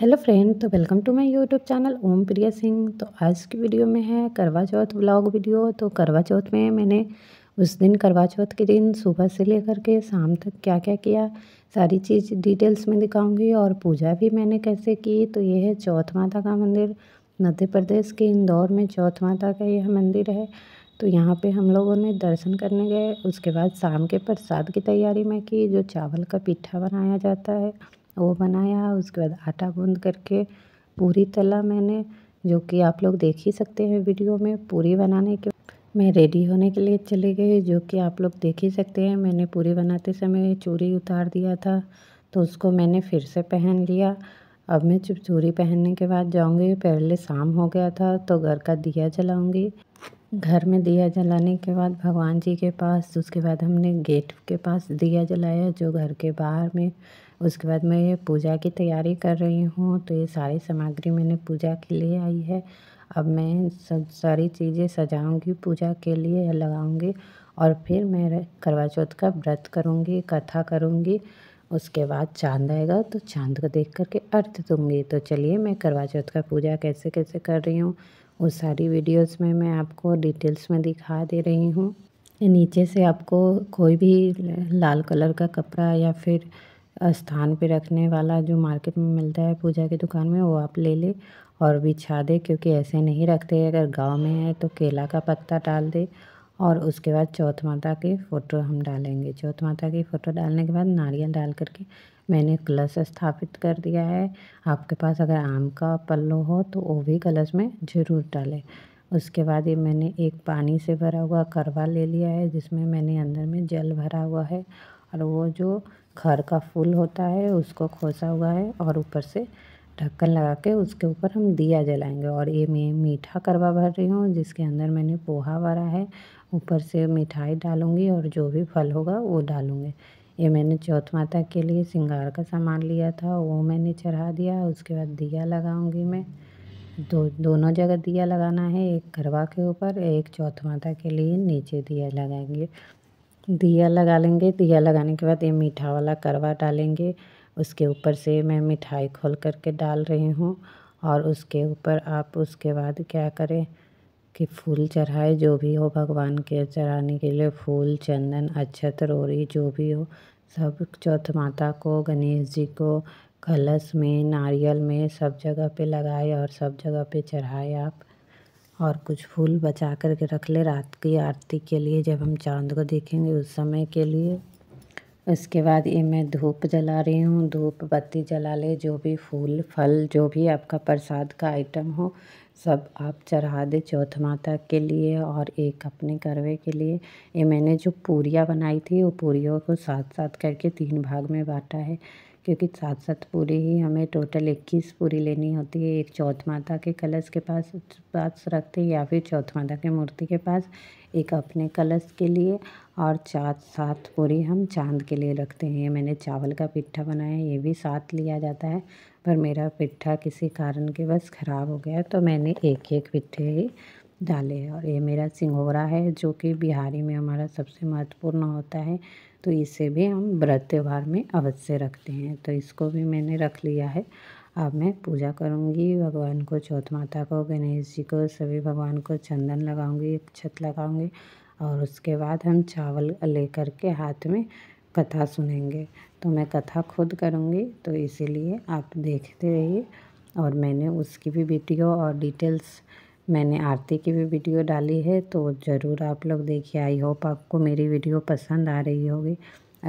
hello friend तो welcome to my YouTube channel Om Priya Singh तो आज की वीडियो में है करवा चौथ ब्लॉग वीडियो तो करवा चौथ में मैंने उस दिन करवा चौथ के दिन सुबह से लेकर के शाम तक क्या क्या किया सारी चीज़ डिटेल्स में दिखाऊंगी और पूजा भी मैंने कैसे की तो ये है चौथ माता का मंदिर मध्य प्रदेश के इंदौर में चौथ माता का यह मंदिर है तो यहाँ पे हम लोगों ने दर्शन करने गए उसके बाद शाम के प्रसाद की तैयारी मैं की जो चावल का पीठा बनाया जाता है वो बनाया उसके बाद आटा गूँद करके पूरी तला मैंने जो कि आप लोग देख ही सकते हैं वीडियो में पूरी बनाने के मैं रेडी होने के लिए चले गए जो कि आप लोग देख ही सकते हैं मैंने पूरी बनाते समय चूड़ी उतार दिया था तो उसको मैंने फिर से पहन लिया अब मैं चुप चूड़ी पहनने के बाद जाऊंगी पहले शाम हो गया था तो घर का दिया जलाऊंगी घर में दिया जलाने के बाद भगवान जी के पास उसके बाद हमने गेट के पास दिया जलाया जो घर के बाहर में उसके बाद मैं ये पूजा की तैयारी कर रही हूँ तो ये सारी सामग्री मैंने पूजा के लिए आई है अब मैं सब सारी चीज़ें सजाऊंगी पूजा के लिए लगाऊंगी और फिर मैं करवा चौथ का व्रत करूंगी कथा करूंगी उसके बाद चांद आएगा तो चांद को देख करके अर्थ दूंगी तो चलिए मैं करवा चौथ का पूजा कैसे कैसे कर रही हूँ वो सारी वीडियोस में मैं आपको डिटेल्स में दिखा दे रही हूँ नीचे से आपको कोई भी लाल कलर का कपड़ा या फिर स्थान पे रखने वाला जो मार्केट में मिलता है पूजा की दुकान में वो आप ले ले और बिछा दे क्योंकि ऐसे नहीं रखते अगर गांव में है तो केला का पत्ता डाल दे और उसके बाद चौथ माता की फ़ोटो हम डालेंगे चौथ माता की फ़ोटो डालने के बाद नारियल डाल करके मैंने कलश स्थापित कर दिया है आपके पास अगर आम का पल्लो हो तो वो भी कलश में ज़रूर डालें उसके बाद ये मैंने एक पानी से भरा हुआ करवा ले लिया है जिसमें मैंने अंदर में जल भरा हुआ है और वो जो खर का फूल होता है उसको खोसा हुआ है और ऊपर से ढक्कन लगा के उसके ऊपर हम दिया जलाएंगे और ये मैं मीठा करवा भर रही हूँ जिसके अंदर मैंने पोहा भरा है ऊपर से मिठाई डालूँगी और जो भी फल होगा वो डालूँगी ये मैंने चौथ माता के लिए सिंगार का सामान लिया था वो मैंने चढ़ा दिया उसके बाद दिया लगाऊँगी मैं दो दोनों जगह दिया लगाना है एक करवा के ऊपर एक चौथ माता के लिए नीचे दिया लगाएंगे दिया लगा लेंगे दिया लगाने के बाद ये मीठा वाला करवा डालेंगे उसके ऊपर से मैं मिठाई खोल करके डाल रही हूँ और उसके ऊपर आप उसके बाद क्या करें कि फूल चढ़ाए जो भी हो भगवान के चढ़ाने के लिए फूल चंदन अक्षत रोरी जो भी हो सब चौथ माता को गणेश जी को कलश में नारियल में सब जगह पे लगाए और सब जगह पे चढ़ाए आप और कुछ फूल बचा कर के रख ले रात की आरती के लिए जब हम चाँद को देखेंगे उस समय के लिए उसके बाद ये मैं धूप जला रही हूँ धूप बत्ती जला ले जो भी फूल फल जो भी आपका प्रसाद का आइटम हो सब आप चढ़ा दे चौथ माता के लिए और एक अपने करवे के लिए ये मैंने जो पूरियाँ बनाई थी वो पूरियों को साथ साथ करके तीन भाग में बांटा है क्योंकि सात सात पूरी ही हमें टोटल इक्कीस पूरी लेनी होती है एक चौथ माता के कलश के पास पास रखते हैं या फिर चौथ माता के मूर्ति के पास एक अपने कलश के लिए और चार सात पूरी हम चांद के लिए रखते हैं मैंने चावल का पिट्ठा बनाया ये भी साथ लिया जाता है पर मेरा पिट्ठा किसी कारण के बस ख़राब हो गया तो मैंने एक एक पिट्ठे ही डाले और ये मेरा सिंगोरा है जो कि बिहारी में हमारा सबसे महत्वपूर्ण होता है तो इसे भी हम व्रत त्यौहार में अवश्य रखते हैं तो इसको भी मैंने रख लिया है अब मैं पूजा करूँगी भगवान को चौथ माता को गणेश जी को सभी भगवान को चंदन लगाऊँगी छत लगाऊँगी और उसके बाद हम चावल लेकर के हाथ में कथा सुनेंगे तो मैं कथा खुद करूँगी तो इसीलिए आप देखते रहिए और मैंने उसकी भी वीडियो और डिटेल्स मैंने आरती की भी वीडियो डाली है तो ज़रूर आप लोग देखिए आई होप आपको मेरी वीडियो पसंद आ रही होगी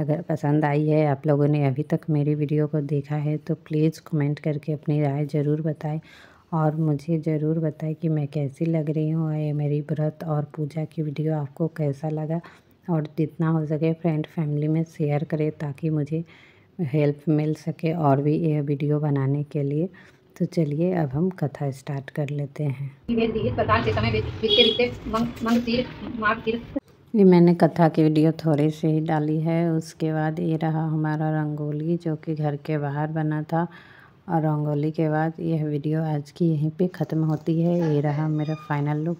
अगर पसंद आई है आप लोगों ने अभी तक मेरी वीडियो को देखा है तो प्लीज़ कमेंट करके अपनी राय ज़रूर बताएं और मुझे ज़रूर बताएं कि मैं कैसी लग रही हूँ और ये मेरी व्रत और पूजा की वीडियो आपको कैसा लगा और जितना हो सके फ्रेंड फैमिली में शेयर करें ताकि मुझे हेल्प मिल सके और भी यह वीडियो बनाने के लिए तो चलिए अब हम कथा स्टार्ट कर लेते हैं ये मैंने कथा की वीडियो थोड़े से ही डाली है उसके बाद ये रहा हमारा रंगोली जो कि घर के बाहर बना था और रंगोली के बाद यह वीडियो आज की यहीं पे ख़त्म होती है ये रहा मेरा फाइनल लुक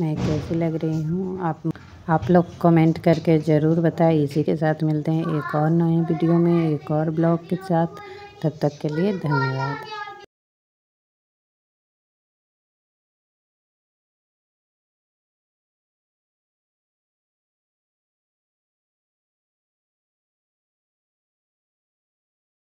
मैं कैसी लग रही हूँ आप आप लोग कमेंट करके ज़रूर बताएं इसी के साथ मिलते हैं एक और नए वीडियो में एक और ब्लॉग के साथ तब तक के लिए धन्यवाद